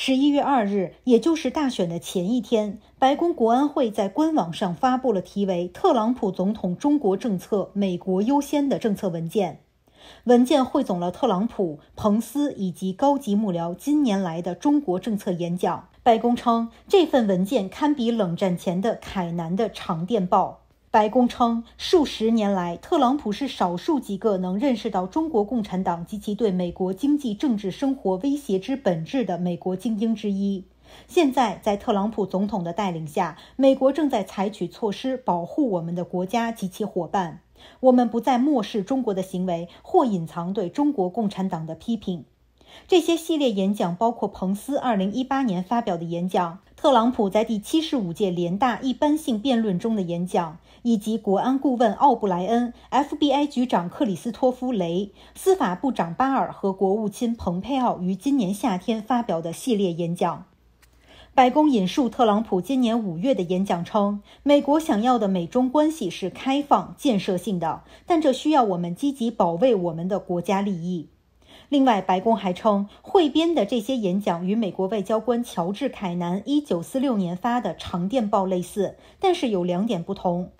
十一月二日，也就是大选的前一天，白宫国安会在官网上发布了题为《特朗普总统中国政策：美国优先》的政策文件。文件汇总了特朗普、彭斯以及高级幕僚今年来的中国政策演讲。白宫称，这份文件堪比冷战前的凯南的长电报。白宫称，数十年来，特朗普是少数几个能认识到中国共产党及其对美国经济、政治、生活威胁之本质的美国精英之一。现在，在特朗普总统的带领下，美国正在采取措施保护我们的国家及其伙伴。我们不再漠视中国的行为，或隐藏对中国共产党的批评。这些系列演讲包括彭斯2018年发表的演讲。特朗普在第七十五届联大一般性辩论中的演讲，以及国安顾问奥布莱恩、FBI 局长克里斯托夫·雷、司法部长巴尔和国务卿蓬佩奥于今年夏天发表的系列演讲。白宫引述特朗普今年五月的演讲称：“美国想要的美中关系是开放、建设性的，但这需要我们积极保卫我们的国家利益。”另外，白宫还称汇编的这些演讲与美国外交官乔治·凯南1946年发的长电报类似，但是有两点不同：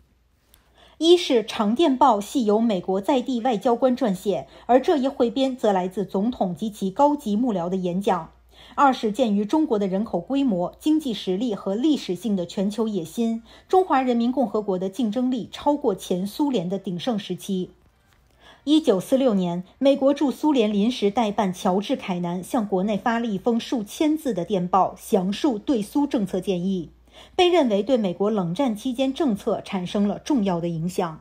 一是长电报系由美国在地外交官撰写，而这一汇编则来自总统及其高级幕僚的演讲；二是鉴于中国的人口规模、经济实力和历史性的全球野心，中华人民共和国的竞争力超过前苏联的鼎盛时期。一九四六年，美国驻苏联临时代办乔治·凯南向国内发了一封数千字的电报，详述对苏政策建议，被认为对美国冷战期间政策产生了重要的影响。